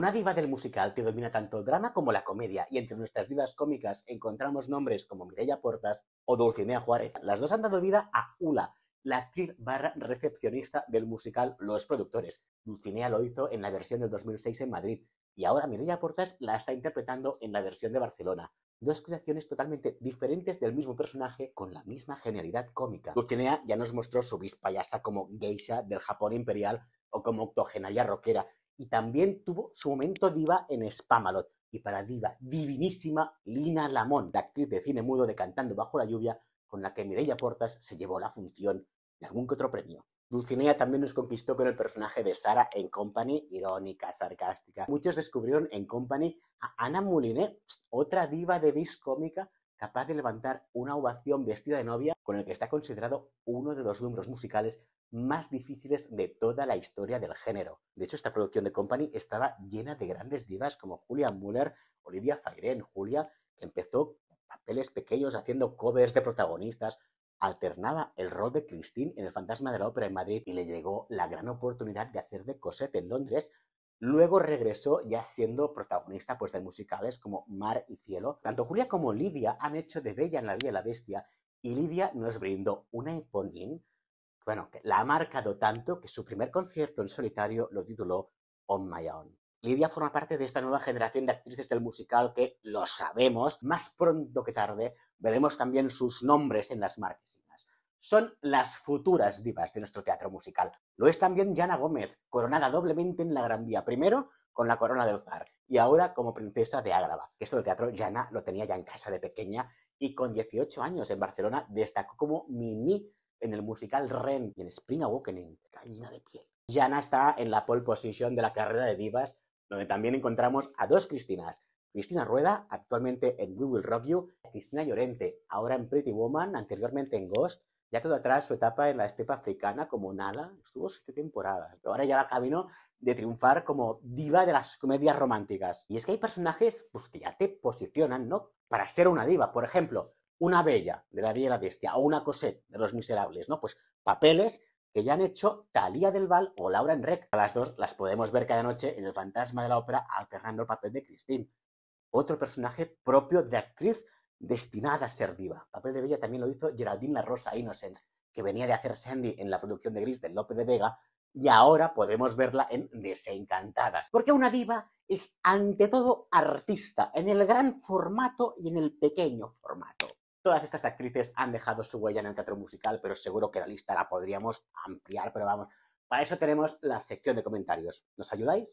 Una diva del musical que domina tanto el drama como la comedia, y entre nuestras divas cómicas encontramos nombres como Mireia Portas o Dulcinea Juárez. Las dos han dado vida a Ula, la actriz barra recepcionista del musical Los Productores. Dulcinea lo hizo en la versión del 2006 en Madrid, y ahora Mireia Portas la está interpretando en la versión de Barcelona. Dos creaciones totalmente diferentes del mismo personaje con la misma genialidad cómica. Dulcinea ya nos mostró su bis payasa como geisha del Japón imperial o como octogenaria rockera, y también tuvo su momento diva en Spamalot. Y para diva divinísima, Lina Lamont, la actriz de cine mudo de Cantando bajo la lluvia, con la que Mireia Portas se llevó la función de algún que otro premio. Dulcinea también nos conquistó con el personaje de Sara en Company, irónica, sarcástica. Muchos descubrieron en Company a Ana Moulinet, otra diva de bis cómica capaz de levantar una ovación vestida de novia con el que está considerado uno de los números musicales más difíciles de toda la historia del género. De hecho, esta producción de Company estaba llena de grandes divas como Julia Muller, Olivia Fairen, Julia, que empezó papeles pequeños haciendo covers de protagonistas, alternaba el rol de Christine en El fantasma de la ópera en Madrid y le llegó la gran oportunidad de hacer de Cosette en Londres Luego regresó ya siendo protagonista pues, de musicales como Mar y Cielo. Tanto Julia como Lidia han hecho de Bella en la Vía y la Bestia y Lidia nos brindó una eponín. bueno, que la ha marcado tanto que su primer concierto en solitario lo tituló On My Own. Lidia forma parte de esta nueva generación de actrices del musical que, lo sabemos, más pronto que tarde veremos también sus nombres en las marquesinas son las futuras divas de nuestro teatro musical. Lo es también Jana Gómez, coronada doblemente en la Gran Vía, primero con la corona del zar y ahora como princesa de Ágrava. Esto del teatro Yana lo tenía ya en casa de pequeña y con 18 años en Barcelona destacó como mini en el musical Ren y en Spring Awakening, Gallina de piel. Yana está en la pole position de la carrera de divas, donde también encontramos a dos Cristinas, Cristina Rueda, actualmente en We Will Rock You, Cristina Llorente, ahora en Pretty Woman, anteriormente en Ghost, ya quedó atrás su etapa en la estepa africana como Nala, estuvo siete temporadas, pero ahora ya va camino de triunfar como diva de las comedias románticas. Y es que hay personajes pues, que ya te posicionan, ¿no? Para ser una diva, por ejemplo, una Bella de La Bella la Bestia o una Cosette de Los Miserables, ¿no? Pues papeles que ya han hecho Talía del Val o Laura Enrec. A las dos las podemos ver cada noche en El Fantasma de la Ópera alternando el papel de Christine. Otro personaje propio de actriz destinada a ser diva. papel de Bella también lo hizo Geraldine La Rosa Innocence, que venía de hacer Sandy en la producción de Gris de Lope de Vega, y ahora podemos verla en Desencantadas. Porque una diva es ante todo artista, en el gran formato y en el pequeño formato. Todas estas actrices han dejado su huella en el teatro musical, pero seguro que la lista la podríamos ampliar, pero vamos, para eso tenemos la sección de comentarios. ¿Nos ayudáis?